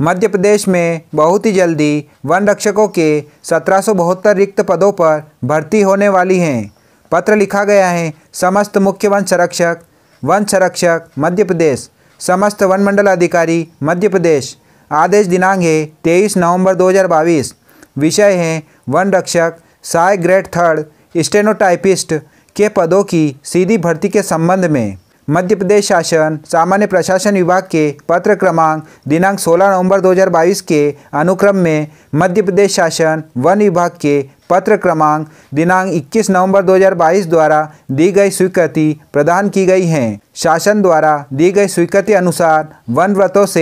मध्य प्रदेश में बहुत ही जल्दी वन रक्षकों के सत्रह रिक्त पदों पर भर्ती होने वाली हैं पत्र लिखा गया है समस्त मुख्य वन संरक्षक वन संरक्षक मध्य प्रदेश समस्त वन मंडल अधिकारी मध्य प्रदेश आदेश दिनांक है तेईस नवंबर 2022 विषय है वन रक्षक साय ग्रेड थर्ड स्टेनोटाइपिस्ट के पदों की सीधी भर्ती के संबंध में मध्य प्रदेश शासन सामान्य प्रशासन विभाग के पत्र क्रमांक दिनांक 16 नवंबर 2022 के अनुक्रम में मध्य प्रदेश शासन वन विभाग के पत्र क्रमांक दिनांक 21 नवंबर 2022 द्वारा दी गई स्वीकृति प्रदान की गई हैं शासन द्वारा दी गई स्वीकृति अनुसार वन व्रतों से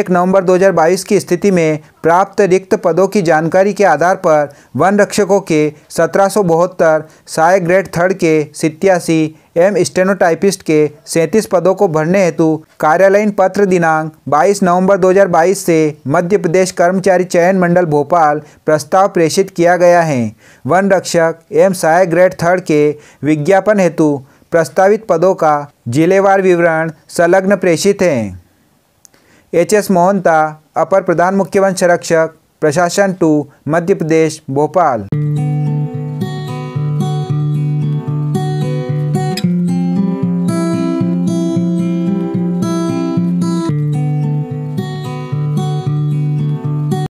1 नवंबर 2022 की स्थिति में प्राप्त रिक्त पदों की जानकारी के आधार पर वन रक्षकों के सत्रह सौ बहत्तर साय ग्रेड थर्ड के सितयासी एम स्टेनोटाइपिस्ट के 37 पदों को भरने हेतु कार्यालयीन पत्र दिनांक 22 नवंबर 2022 से मध्य प्रदेश कर्मचारी चयन मंडल भोपाल प्रस्ताव प्रेषित किया गया है वन रक्षक एवं सहायक ग्रेड थर्ड के विज्ञापन हेतु प्रस्तावित पदों का जिलेवार विवरण संलग्न प्रेषित हैं एच एस मोहनता अपर प्रधान मुख्य वन संरक्षक प्रशासन टू मध्य प्रदेश भोपाल